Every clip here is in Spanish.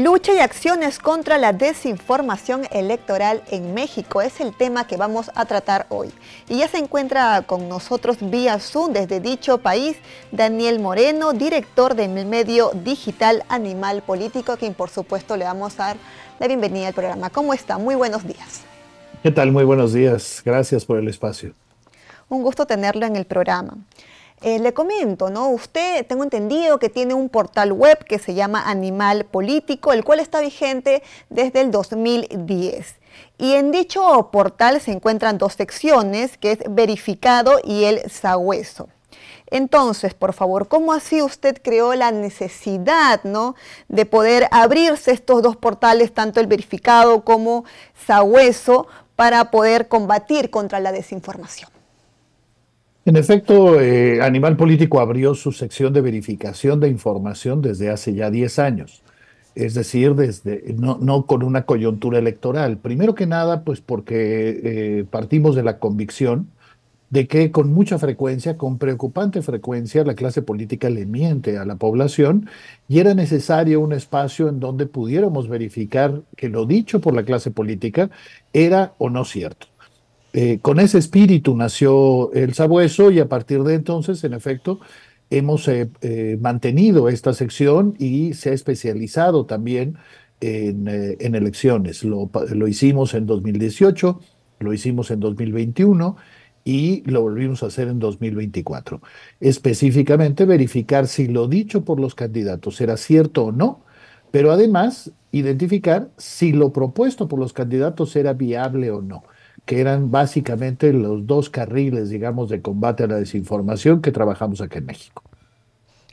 Lucha y acciones contra la desinformación electoral en México es el tema que vamos a tratar hoy. Y ya se encuentra con nosotros vía Zoom desde dicho país Daniel Moreno, director del medio digital Animal Político, a quien por supuesto le vamos a dar la bienvenida al programa. ¿Cómo está? Muy buenos días. ¿Qué tal? Muy buenos días. Gracias por el espacio. Un gusto tenerlo en el programa. Eh, le comento, ¿no? Usted, tengo entendido que tiene un portal web que se llama Animal Político, el cual está vigente desde el 2010. Y en dicho portal se encuentran dos secciones, que es verificado y el sagüeso. Entonces, por favor, ¿cómo así usted creó la necesidad ¿no? de poder abrirse estos dos portales, tanto el verificado como SAGüeso, para poder combatir contra la desinformación? En efecto, eh, Animal Político abrió su sección de verificación de información desde hace ya 10 años, es decir, desde, no, con una coyuntura electoral. Primero que nada, pues porque eh, partimos de la convicción de que con mucha frecuencia, con preocupante frecuencia, la clase política le miente a la población y era necesario un espacio en donde pudiéramos verificar que lo dicho por la clase política era o no cierto. Eh, con ese espíritu nació el sabueso y a partir de entonces, en efecto, hemos eh, eh, mantenido esta sección y se ha especializado también en, elecciones. Lo, lo, hicimos en 2018, lo hicimos en 2021 y lo volvimos a hacer en 2024. Específicamente verificar si lo dicho por los candidatos era cierto o no, pero además identificar si lo propuesto por los candidatos era viable o no que eran básicamente los dos carriles, digamos, de combate a la desinformación que trabajamos aquí en México.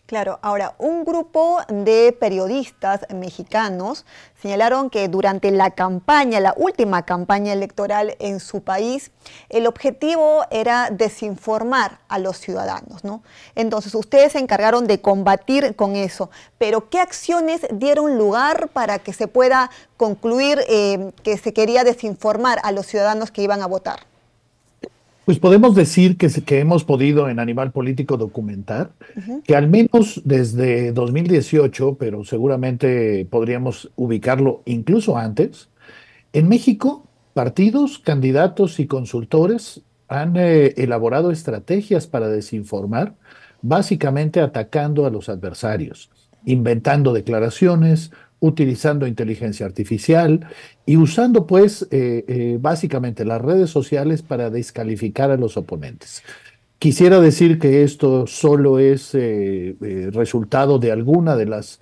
Claro, ahora, un grupo de periodistas mexicanos señalaron que durante la campaña, la última campaña electoral en su país, el objetivo era desinformar a los ciudadanos, ¿no? Entonces, ustedes se encargaron de combatir con eso, pero ¿qué acciones dieron lugar para que se pueda concluir eh, que se quería desinformar a los ciudadanos que iban a votar? Pues podemos decir que, hemos podido en Animal Político documentar que al menos desde 2018, pero seguramente podríamos ubicarlo incluso antes, en México partidos, candidatos y consultores han eh, elaborado estrategias para desinformar, básicamente atacando a los adversarios, inventando declaraciones, utilizando inteligencia artificial y usando pues eh, eh, básicamente las redes sociales para descalificar a los oponentes. Quisiera decir que esto solo es eh, resultado de alguna de las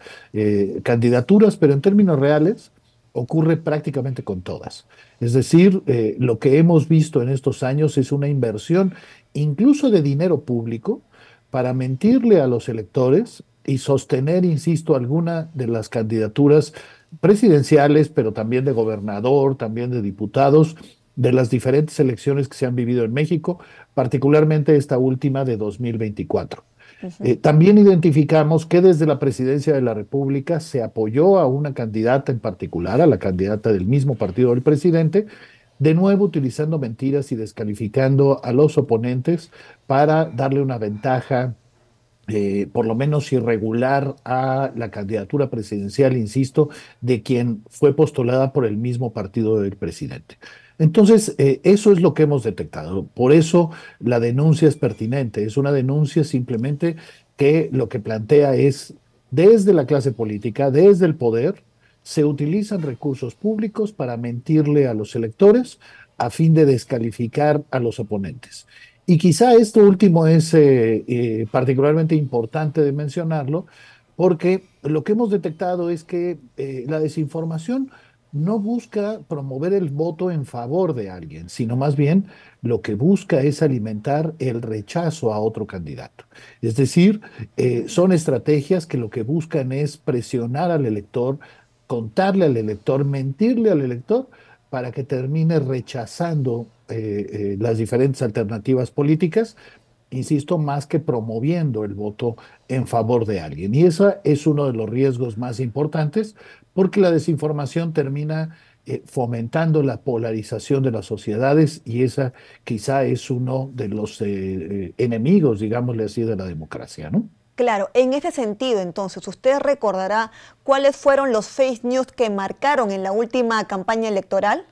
candidaturas, pero en términos reales ocurre prácticamente con todas. Es decir, lo que hemos visto en estos años es una inversión incluso de dinero público para mentirle a los electores y sostener, insisto, alguna de las candidaturas presidenciales, pero también de gobernador, también de diputados, de las diferentes elecciones que se han vivido en México, particularmente esta última de 2024. Eh, también identificamos que desde la presidencia de la República se apoyó a una candidata en particular, a la candidata del mismo partido del presidente, de nuevo utilizando mentiras y descalificando a los oponentes para darle una ventaja eh, por lo menos irregular a la candidatura presidencial, insisto, de quien fue postulada por el mismo partido del presidente. Entonces, eh, eso es lo que hemos detectado. Por eso la denuncia es pertinente. Es una denuncia simplemente que lo que plantea es, desde la clase política, desde el poder, se utilizan recursos públicos para mentirle a los electores a fin de descalificar a los oponentes. Y quizá esto último es eh, eh, particularmente importante de mencionarlo, porque lo que hemos detectado es que eh, la desinformación no busca promover el voto en favor de alguien, sino más bien lo que busca es alimentar el rechazo a otro candidato. Es decir, son estrategias que lo que buscan es presionar al elector, contarle al elector, mentirle al elector para que termine rechazando eh, eh, las diferentes alternativas políticas, insisto, más que promoviendo el voto en favor de alguien. Y ese es uno de los riesgos más importantes, porque la desinformación termina eh, fomentando la polarización de las sociedades y esa quizá es uno de los enemigos, digámosle así, de la democracia, ¿no? Claro, en ese sentido, entonces, usted recordará cuáles fueron los fake news que marcaron en la última campaña electoral.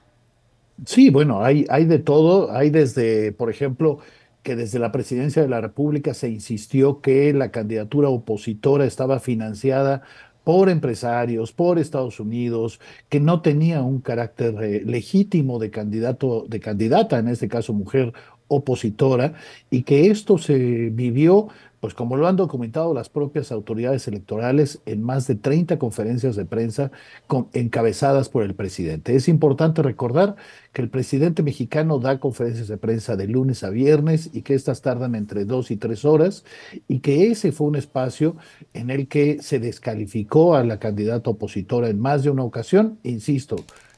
Sí, bueno, hay, de todo. Hay desde, por ejemplo, que desde la presidencia de la República se insistió que la candidatura opositora estaba financiada por empresarios, por Estados Unidos, que no tenía un carácter eh, legítimo de candidato, de candidata, en este caso mujer opositora y que esto se vivió, pues como lo han documentado las propias autoridades electorales en más de 30 conferencias de prensa con, encabezadas por el presidente. Es importante recordar que el presidente mexicano da conferencias de prensa de lunes a viernes y que estas tardan entre dos y tres horas y que ese fue un espacio en el que se descalificó a la candidata opositora en más de una ocasión, insisto,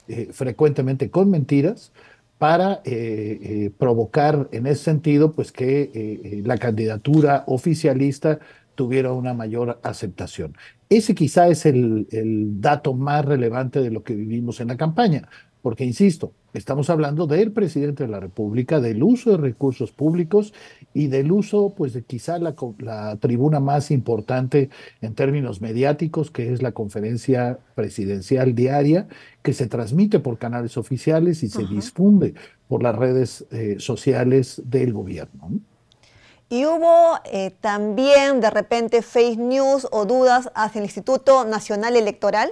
eh, frecuentemente con mentiras para eh, eh, provocar en ese sentido pues que eh, la candidatura oficialista tuviera una mayor aceptación. Ese quizá es el, el, dato más relevante de lo que vivimos en la campaña. Porque, insisto, estamos hablando del presidente de la República, del uso de recursos públicos y del uso, pues, de quizá la, tribuna más importante en términos mediáticos, que es la conferencia presidencial diaria, que se transmite por canales oficiales y se difunde por las redes eh, sociales del gobierno. Y hubo eh, también de repente fake news o dudas hacia el Instituto Nacional Electoral.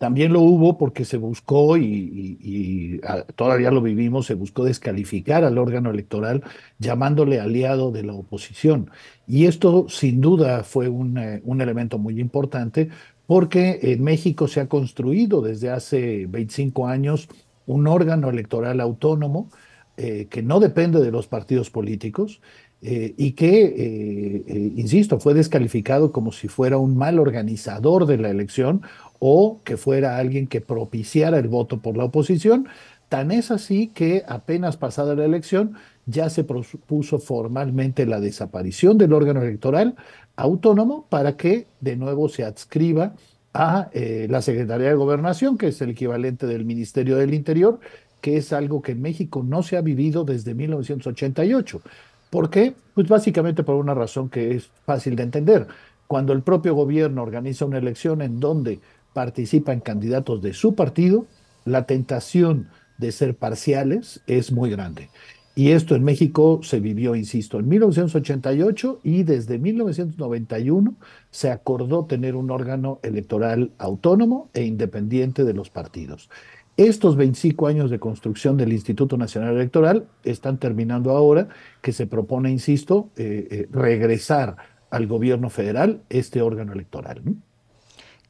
También lo hubo porque se buscó, y, ah, todavía lo vivimos, se buscó descalificar al órgano electoral llamándole aliado de la oposición. Y esto sin duda fue un, eh, elemento muy importante porque en México se ha construido desde hace 25 años un órgano electoral autónomo eh, que no depende de los partidos políticos eh, y que, insisto, fue descalificado como si fuera un mal organizador de la elección o que fuera alguien que propiciara el voto por la oposición. Tan es así que apenas pasada la elección ya se propuso formalmente la desaparición del órgano electoral autónomo para que de nuevo se adscriba a eh, la Secretaría de Gobernación, que es el equivalente del Ministerio del Interior, que es algo que en México no se ha vivido desde 1988. ¿Por qué? Pues básicamente por una razón que es fácil de entender. Cuando el propio gobierno organiza una elección en donde participan candidatos de su partido, la tentación de ser parciales es muy grande. Y esto en México se vivió, insisto, en 1988 y desde 1991 se acordó tener un órgano electoral autónomo e independiente de los partidos. Estos 25 años de construcción del Instituto Nacional Electoral están terminando ahora, que se propone, insisto, eh, eh, regresar al gobierno federal este órgano electoral.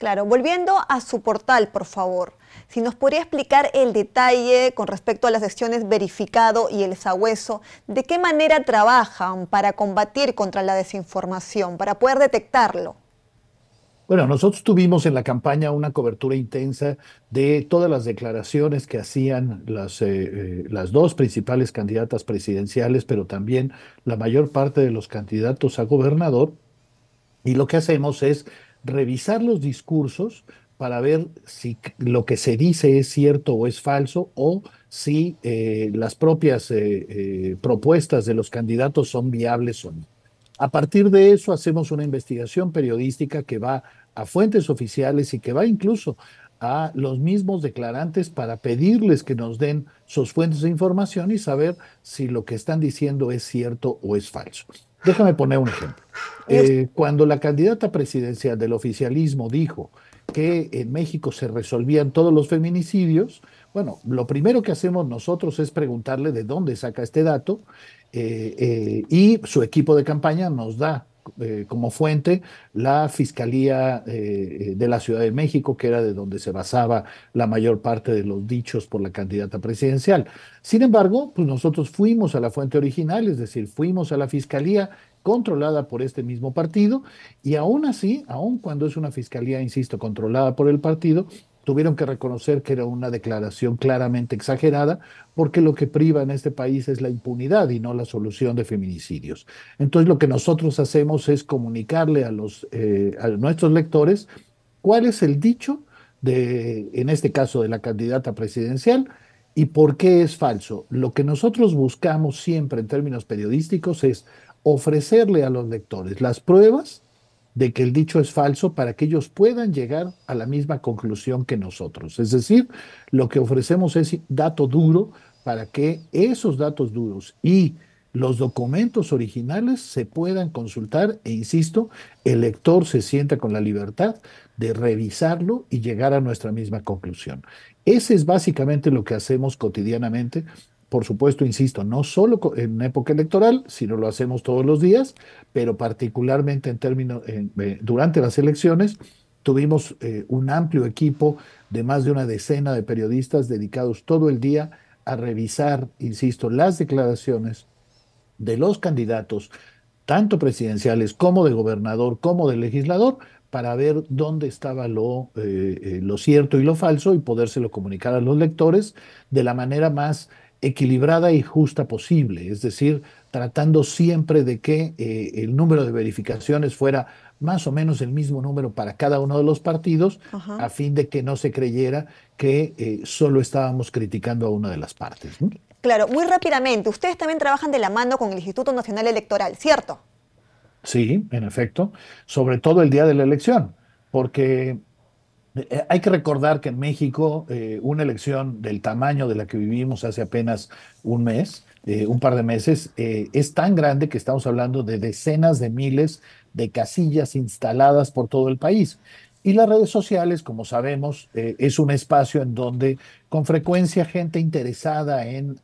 Claro, volviendo a su portal, por favor, si nos podría explicar el detalle con respecto a las sesiones verificado y el sabueso, de qué manera trabajan para combatir contra la desinformación, para poder detectarlo. Bueno, nosotros tuvimos en la campaña una cobertura intensa de todas las declaraciones que hacían las, eh, eh, las dos principales candidatas presidenciales, pero también la mayor parte de los candidatos a gobernador. Y lo que hacemos es revisar los discursos para ver si lo que se dice es cierto o es falso o si eh, las propias eh, eh, propuestas de los candidatos son viables o no. A partir de eso hacemos una investigación periodística que va a fuentes oficiales y que va incluso a los mismos declarantes para pedirles que nos den sus fuentes de información y saber si lo que están diciendo es cierto o es falso. Déjame poner un ejemplo. Eh, cuando la candidata presidencial del oficialismo dijo que en México se resolvían todos los feminicidios, bueno, lo primero que hacemos nosotros es preguntarle de dónde saca este dato eh, eh, y su equipo de campaña nos da eh, como fuente la Fiscalía eh, eh, de la Ciudad de México, que era de donde se basaba la mayor parte de los dichos por la candidata presidencial. Sin embargo, pues nosotros fuimos a la fuente original, es decir, fuimos a la Fiscalía controlada por este mismo partido y aún así, aún cuando es una fiscalía, insisto, controlada por el partido, tuvieron que reconocer que era una declaración claramente exagerada, porque lo que priva en este país es la impunidad y no la solución de feminicidios. Entonces lo que nosotros hacemos es comunicarle a, los, eh, a nuestros lectores cuál es el dicho de, en este caso, de la candidata presidencial y por qué es falso. Lo que nosotros buscamos siempre en términos periodísticos es ofrecerle a los lectores las pruebas de que el dicho es falso para que ellos puedan llegar a la misma conclusión que nosotros. Es decir, lo que ofrecemos es dato duro para que esos datos duros y los documentos originales se puedan consultar e, insisto, el lector se sienta con la libertad de revisarlo y llegar a nuestra misma conclusión. Ese es básicamente lo que hacemos cotidianamente por supuesto, insisto, no solo en época electoral, sino lo hacemos todos los días, pero particularmente en términos eh, durante las elecciones tuvimos eh, un amplio equipo de más de una decena de periodistas dedicados todo el día a revisar, insisto, las declaraciones de los candidatos, tanto presidenciales como de gobernador, como de legislador, para ver dónde estaba lo, eh, lo cierto y lo falso y podérselo comunicar a los lectores de la manera más equilibrada y justa posible, es decir, tratando siempre de que eh, el número de verificaciones fuera más o menos el mismo número para cada uno de los partidos, a fin de que no se creyera que eh, solo estábamos criticando a una de las partes. Claro, muy rápidamente, ustedes también trabajan de la mano con el Instituto Nacional Electoral, ¿cierto? Sí, en efecto, sobre todo el día de la elección, porque eh, hay que recordar que en México eh, una elección del tamaño de la que vivimos hace apenas un mes, eh, un par de meses, es tan grande que estamos hablando de decenas de miles de casillas instaladas por todo el país. Y las redes sociales, como sabemos, es un espacio en donde con frecuencia gente interesada en,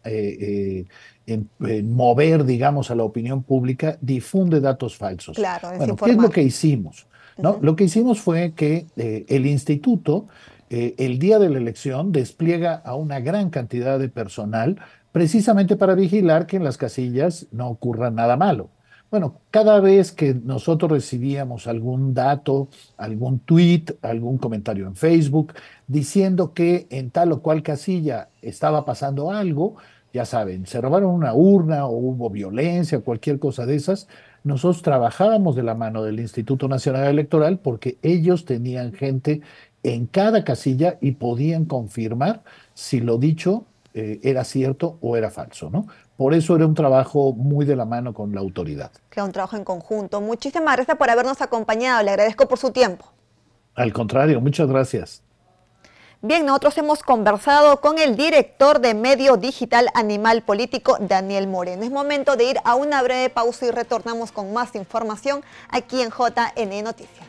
mover, digamos, a la opinión pública difunde datos falsos. Claro, bueno, ¿qué es lo que hicimos? ¿no? Lo que hicimos fue que eh, el instituto, eh, el día de la elección, despliega a una gran cantidad de personal precisamente para vigilar que en las casillas no ocurra nada malo. Bueno, cada vez que nosotros recibíamos algún dato, algún tweet, algún comentario en Facebook diciendo que en tal o cual casilla estaba pasando algo, ya saben, se robaron una urna o hubo violencia, cualquier cosa de esas, nosotros trabajábamos de la mano del Instituto Nacional Electoral porque ellos tenían gente en cada casilla y podían confirmar si lo dicho eh, era cierto o era falso, ¿no? Por eso era un trabajo muy de la mano con la autoridad. Claro, un trabajo en conjunto. Muchísimas gracias por habernos acompañado. Le agradezco por su tiempo. Al contrario, muchas gracias. Bien, nosotros hemos conversado con el director de Medio Digital Animal Político, Daniel Moreno. Es momento de ir a una breve pausa y retornamos con más información aquí en JN Noticias.